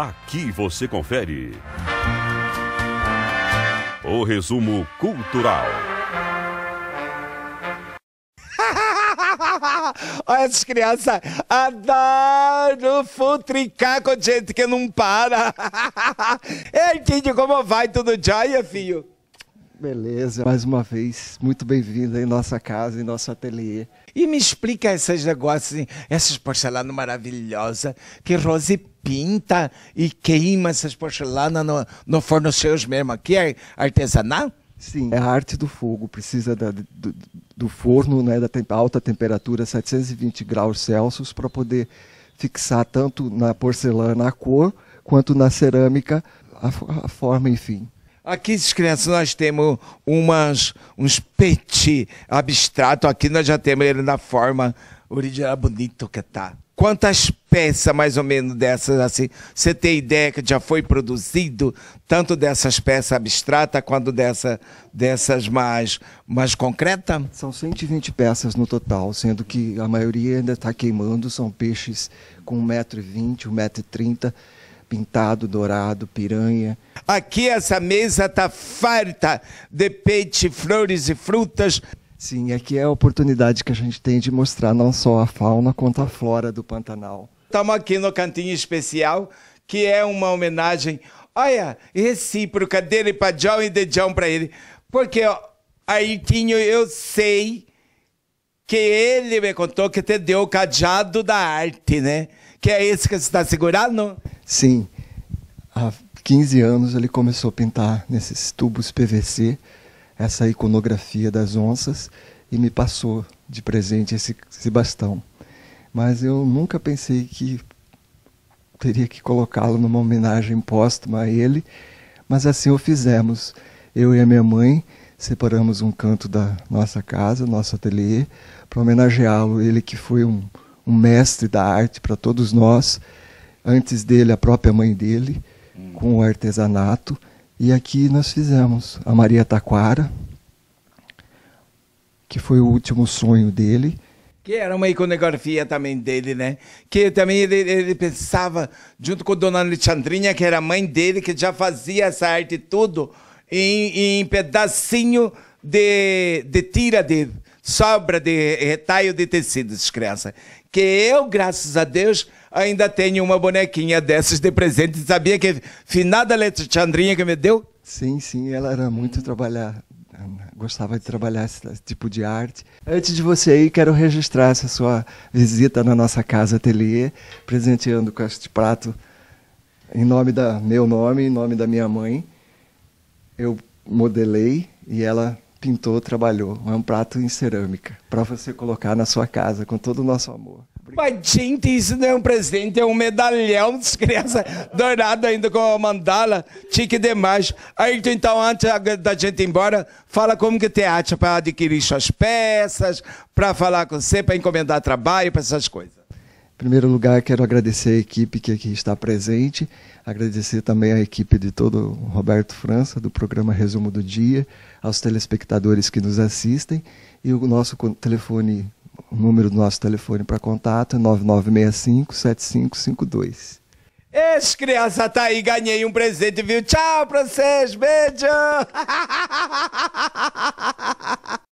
Aqui você confere. O resumo cultural. Olha as crianças adoro futricar com gente que não para. Eu entendi como vai tudo jóia, filho. Beleza, mais uma vez, muito bem-vinda em nossa casa, em nosso ateliê. E me explica esses negócios, essas porcelanas maravilhosas que Rose pinta e queima essas porcelanas no, no forno seus mesmo. Aqui é artesanal? Sim, é a arte do fogo, precisa da, do, do, forno, né, da alta temperatura, 720 graus Celsius, para poder fixar tanto na porcelana a cor, quanto na cerâmica a, a forma, enfim. Aqui, crianças, nós temos umas, uns peixes abstrato. Aqui nós já temos ele na forma original, bonito que tá. Quantas peças, mais ou menos, dessas, assim, você tem ideia que já foi produzido, tanto dessas peças abstratas quanto dessa, dessas mais, mais concretas? São 120 peças no total, sendo que a maioria ainda está queimando, são peixes com 1,20m, 1,30m pintado, dourado, piranha. Aqui essa mesa está farta de peixe, flores e frutas. Sim, aqui é a oportunidade que a gente tem de mostrar não só a fauna quanto a flora do Pantanal. Estamos aqui no Cantinho Especial, que é uma homenagem, olha, recíproca dele para John e de John para ele. Porque, ó, Ayrtinho, eu sei que ele me contou que te deu o cajado da arte, né? Que é esse que você está segurando? Sim, há 15 anos ele começou a pintar nesses tubos PVC essa iconografia das onças e me passou de presente esse, esse bastão. Mas eu nunca pensei que teria que colocá-lo numa homenagem póstuma a ele, mas assim o fizemos. Eu e a minha mãe separamos um canto da nossa casa, nosso ateliê, para homenageá-lo. Ele que foi um, um mestre da arte para todos nós antes dele a própria mãe dele, hum. com o artesanato. E aqui nós fizemos a Maria Taquara, que foi o último sonho dele. Que era uma iconografia também dele, né? Que também ele, ele pensava, junto com Dona Alexandrinha, que era a mãe dele, que já fazia essa arte tudo em, em pedacinho de, de tira dele sobra de retalho de tecidos, criança. Que eu, graças a Deus, ainda tenho uma bonequinha dessas de presente. Sabia que finada Alexandrinha que me deu? Sim, sim, ela era muito trabalhar, gostava de trabalhar esse tipo de arte. Antes de você ir, quero registrar essa sua visita na nossa casa ateliê, presenteando com este prato em nome da meu nome, em nome da minha mãe. Eu modelei e ela pintou, trabalhou. É um prato em cerâmica para você colocar na sua casa com todo o nosso amor. Mas, gente, isso não é um presente, é um medalhão dos crianças dourado ainda com a mandala. Tique demais. Ayrton, então, então, antes da gente ir embora, fala como que te acha para adquirir suas peças, para falar com você, para encomendar trabalho, para essas coisas primeiro lugar, quero agradecer a equipe que aqui está presente, agradecer também a equipe de todo o Roberto França, do programa Resumo do Dia, aos telespectadores que nos assistem, e o nosso telefone, o número do nosso telefone para contato é 9965-7552. Ex, criança, tá aí, ganhei um presente, viu? Tchau pra vocês, beijo!